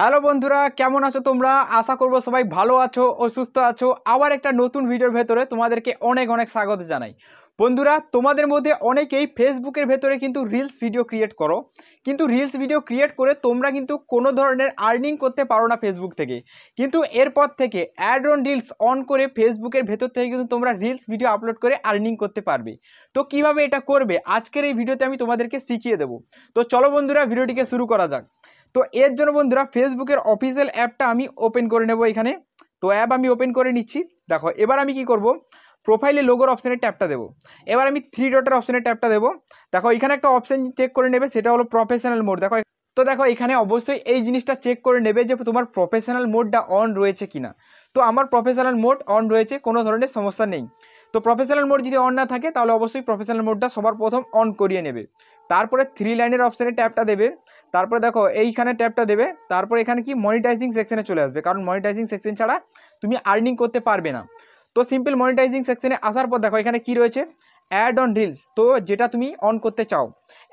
hello বন্ধুরা কেমন আছো তোমরা আশা করবো সবাই ভালো আছো ও সুস্থ আছো আবার একটা নতুন ভিডিওর ভেতরে তোমাদেরকে অনেক অনেক স্বাগত জানাই বন্ধুরা তোমাদের মধ্যে অনেকেই ফেসবুকের ভেতরে কিন্তু রিলস ভিডিও ক্রিয়েট করো কিন্তু রিলস ভিডিও ক্রিয়েট করে তোমরা কিন্তু কোনো ধরনের আর্নিং করতে পারো না ফেসবুক থেকে কিন্তু এরপর থেকে অ্যাড অন রিলস অন করে ফেসবুকের ভেতর থেকে কিন্তু তোমরা রিলস ভিডিও আপলোড করে আর্নিং করতে পারবে তো কিভাবে এটা করবে আজকের এই ভিডিওতে আমি তোমাদেরকে শিখিয়ে দেবো তো চলো বন্ধুরা ভিডিওটিকে শুরু করা যাক তো এর জন্য বন্ধুরা ফেসবুকের অফিসিয়াল অ্যাপটা আমি ওপেন করে নেব এখানে তো অ্যাপ আমি ওপেন করে নিচ্ছি দেখো এবার আমি কি করব প্রোফাইলে লোগোর অপশানে ট্যাপটা দেবো এবার আমি থ্রি ডটের অপশানে ট্যাপটা দেবো দেখো এখানে একটা অপশান চেক করে নেবে সেটা হলো প্রফেশনাল মোড দেখো তো দেখো এখানে অবশ্যই এই জিনিসটা চেক করে নেবে যে তোমার প্রফেশনাল মোডটা অন রয়েছে কিনা তো আমার প্রফেশনাল মোড অন রয়েছে কোনো ধরনের সমস্যা নেই তো প্রফেশনাল মোড যদি অন না থাকে তাহলে অবশ্যই প্রফেশনাল মোডটা সবার প্রথম অন করিয়ে নেবে তারপরে থ্রি লাইনের অপশানে ট্যাপটা দেবে তারপরে দেখো এইখানে ট্যাপটা দেবে তারপর এখানে কি মনিটাইজিং সেকশনে চলে আসবে কারণ মনিটাইজিং সেকশন ছাড়া তুমি আর্নিং করতে পারবে না তো সিম্পল মনিটাইজিং সেকশনে আসার পর দেখো এখানে কি রয়েছে অ্যাড অন রিলস তো যেটা তুমি অন করতে চাও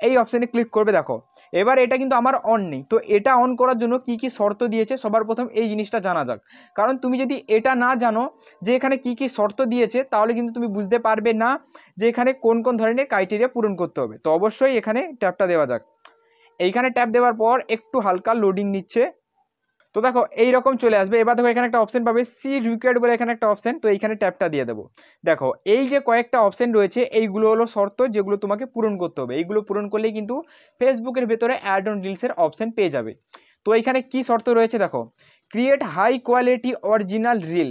এই অপশানে ক্লিক করবে দেখো এবার এটা কিন্তু আমার অন নেই তো এটা অন করার জন্য কি কি শর্ত দিয়েছে সবার প্রথম এই জিনিসটা জানা যাক কারণ তুমি যদি এটা না জানো যে এখানে কি কি শর্ত দিয়েছে তাহলে কিন্তু তুমি বুঝতে পারবে না যে এখানে কোন কোন ধরনের ক্রাইটেরিয়া পূরণ করতে হবে তো অবশ্যই এখানে ট্যাপটা দেওয়া যাক এইখানে ট্যাপ দেওয়ার পর একটু হালকা লোডিং নিচ্ছে তো দেখো এই রকম চলে আসবে এবার দেখো এখানে একটা অপশান পাবে সি রিকোয়ার্ড বলে এখানে একটা অপশন তো এইখানে ট্যাপটা দিয়ে দেবো দেখো এই যে কয়েকটা অপশান রয়েছে এইগুলো হলো শর্ত যেগুলো তোমাকে পূরণ করতে হবে এইগুলো পূরণ করলেই কিন্তু ফেসবুকের ভেতরে অ্যাড অন রিলসের অপশান পেয়ে যাবে তো এইখানে কি শর্ত রয়েছে দেখো create high quality original reel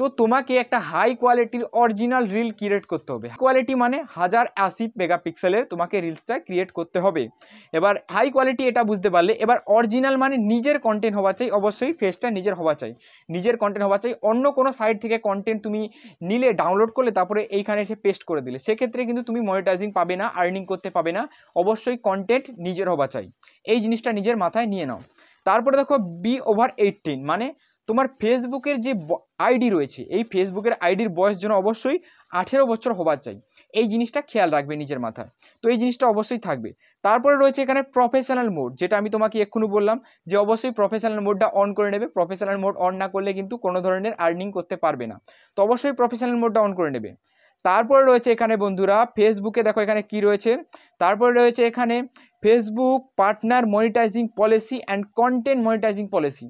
তো তোমাকে একটা হাই কোয়ালিটির অরিজিনাল রিল ক্রিয়েট করতে হবে কোয়ালিটি মানে হাজার আশি মেগাপিক্সেলের তোমাকে রিলসটা ক্রিয়েট করতে হবে এবার হাই কোয়ালিটি এটা বুঝতে পারলে এবার অরিজিনাল মানে নিজের কন্টেন্ট হওয়া চাই অবশ্যই ফেসটা নিজের হওয়া চাই নিজের কন্টেন্ট হওয়া চাই অন্য কোনো সাইট থেকে কন্টেন্ট তুমি নিলে ডাউনলোড করলে তারপরে এইখানে এসে পেস্ট করে দিলে সেক্ষেত্রে কিন্তু তুমি মনিটাইজিং পাবে না আর্নিং করতে পাবে না অবশ্যই কন্টেন্ট নিজের হওয়া চাই এই জিনিসটা নিজের মাথায় নিয়ে নাও তারপরে দেখো বি ওভার এইটিন মানে তোমার ফেসবুকের যে আইডি রয়েছে এই ফেসবুকের আইডির বয়স যেন অবশ্যই আঠেরো বছর হবার চাই এই জিনিসটা খেয়াল রাখবে নিজের মাথায় তো এই জিনিসটা অবশ্যই থাকবে তারপরে রয়েছে এখানে প্রফেশনাল মোড যেটা আমি তোমাকে এক্ষুনি বললাম যে অবশ্যই প্রফেশনাল মোডটা অন করে নেবে প্রফেশনাল মোড অন না করলে কিন্তু কোনো ধরনের আর্নিং করতে পারবে না তো অবশ্যই প্রফেশনাল মোডটা অন করে নেবে তারপরে রয়েছে এখানে বন্ধুরা ফেসবুকে দেখো এখানে কি রয়েছে তারপরে রয়েছে এখানে Facebook partner monetizing policy and content monetizing policy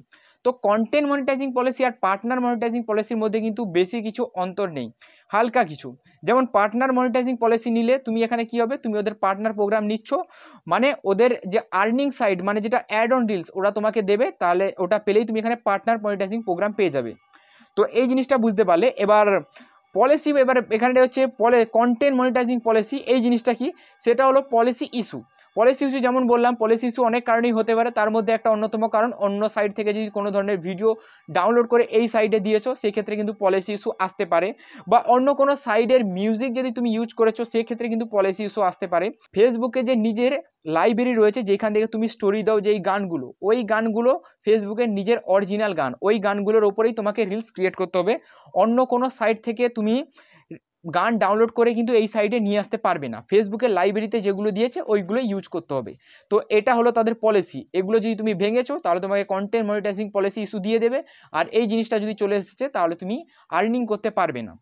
তো কন্টেন্ট মনিটাইজিং পলিসি আর পার্টনার মনিটাইজিং পলিসির মধ্যে কিন্তু বেশি কিছু অন্তর নেই হালকা কিছু যেমন পার্টনার মনিটাইজিং পলিসি নিলে তুমি এখানে কি হবে তুমি ওদের পার্টনার প্রোগ্রাম নিচ্ছ মানে ওদের যে আর্নিং সাইড মানে যেটা অ্যাড অন ডিলস ওরা তোমাকে দেবে তাহলে ওটা পেলেই তুমি এখানে পার্টনার মনিটাইজিং প্রোগ্রাম পেয়ে যাবে তো এই জিনিসটা বুঝতে পারলে এবার পলিসি এবার এখানে হচ্ছে পলে কন্টেন্ট মনিটাইজিং পলিসি এই জিনিসটা কি সেটা হলো পলিসি ইস্যু পলিসি ইস্যু যেমন বললাম পলিসি ইস্যু অনেক কারণেই হতে পারে তার মধ্যে একটা অন্যতম কারণ অন্য সাইট থেকে যদি কোনো ধরনের ভিডিও ডাউনলোড করে এই সাইডে দিয়েছো সেক্ষেত্রে কিন্তু পলিসি ইস্যু আসতে পারে বা অন্য কোনো সাইডের মিউজিক যদি তুমি ইউজ করেছো সেক্ষেত্রে কিন্তু পলিসি ইস্যু আসতে পারে ফেসবুকে যে নিজের লাইব্রেরি রয়েছে যেখান থেকে তুমি স্টোরি দাও যে এই গানগুলো ওই গানগুলো ফেসবুকের নিজের অরিজিনাল গান ওই গানগুলোর ওপরেই তোমাকে রিলস ক্রিয়েট করতে হবে অন্য কোনো সাইট থেকে তুমি গান ডাউনলোড করে কিন্তু এই সাইডে নিয়ে আসতে পারবে না ফেসবুকের লাইব্রেরিতে যেগুলো দিয়েছে ওইগুলো ইউজ করতে হবে তো এটা হলো তাদের পলিসি এগুলো যদি তুমি ভেঙেছো তাহলে তোমাকে কন্টেন্ট মনিটাইজিং পলিসি ইস্যু দিয়ে দেবে আর এই জিনিসটা যদি চলে এসেছে তাহলে তুমি আর্নিং করতে পারবে না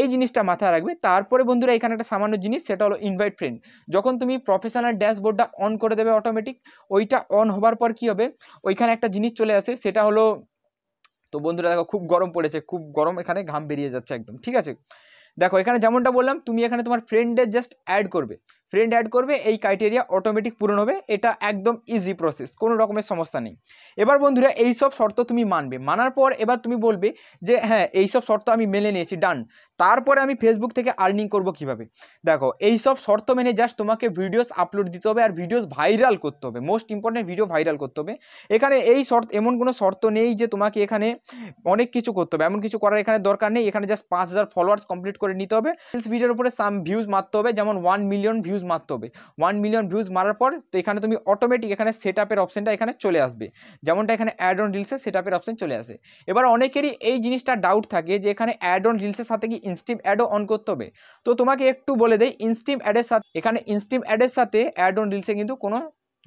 এই জিনিসটা মাথায় রাখবে তারপরে বন্ধুরা এখানে একটা সামান্য জিনিস সেটা হলো ইনভাইট ফ্রেন্ড যখন তুমি প্রফেশনাল ড্যাশবোর্ডটা অন করে দেবে অটোমেটিক ওইটা অন হবার পর কি হবে ওইখানে একটা জিনিস চলে আসে সেটা হলো তো বন্ধুরা দেখো খুব গরম পড়েছে খুব গরম এখানে ঘাম বেরিয়ে যাচ্ছে একদম ঠিক আছে দেখো এখানে যেমনটা বললাম তুমি এখানে তোমার ফ্রেন্ডের জাস্ট অ্যাড করবে ফ্রেন্ড অ্যাড করবে এই ক্রাইটেরিয়া অটোমেটিক পূরণ হবে এটা একদম ইজি প্রসেস কোনো রকমের সমস্যা নেই এবার বন্ধুরা এই সব শর্ত তুমি মানবে মানার পর এবার তুমি বলবে যে হ্যাঁ এই সব শর্ত আমি মেনে নিয়েছি ডান তারপরে আমি ফেসবুক থেকে আর্নিং করব কিভাবে দেখো এই সব শর্ত মেনে জাস্ট তোমাকে ভিডিওস আপলোড দিতে হবে আর ভিডিওস ভাইরাল করতে হবে মোস্ট ইম্পর্টেন্ট ভিডিও ভাইরাল করতে হবে এখানে এই শর্ত এমন কোনো শর্ত নেই যে তোমাকে এখানে অনেক কিছু করতে হবে এমন কিছু করার এখানে দরকার নেই এখানে জাস্ট পাঁচ হাজার ফলোয়ার্স কমপ্লিট করে নিতে হবে ভিডিওর উপরে সাম ভিউজ মারতে হবে যেমন ওয়ান মিলিয়ন ভিউজ ভিউজ মারতে হবে ওয়ান মিলিয়ন ভিউজ মারার পর তো এখানে তুমি অটোমেটিক এখানে সেট আপের অপশানটা এখানে চলে আসবে যেমনটা এখানে অ্যাড অন রিলসের সেট আপের অপশান চলে আসে এবার অনেকেরই এই জিনিসটা ডাউট থাকে যে এখানে অ্যাড অন রিলসের সাথে কি ইনস্টিম অ্যাডও অন করতে হবে তো তোমাকে একটু বলে দেয় ইনস্টিম অ্যাডের সাথে এখানে ইনস্টিম অ্যাডের সাথে অ্যাড অন রিলসে কিন্তু কোনো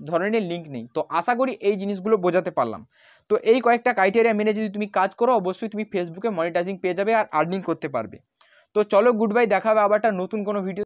ধরনের লিঙ্ক নেই তো আশা করি এই জিনিসগুলো বোঝাতে পারলাম তো এই কয়েকটা ক্রাইটেরিয়া মেনে যদি তুমি কাজ করো অবশ্যই তুমি ফেসবুকে মনিটাইজিং পেয়ে যাবে আর আর্নিং করতে পারবে তো চলো গুড বাই দেখাবে আবার একটা নতুন কোনো ভিডিও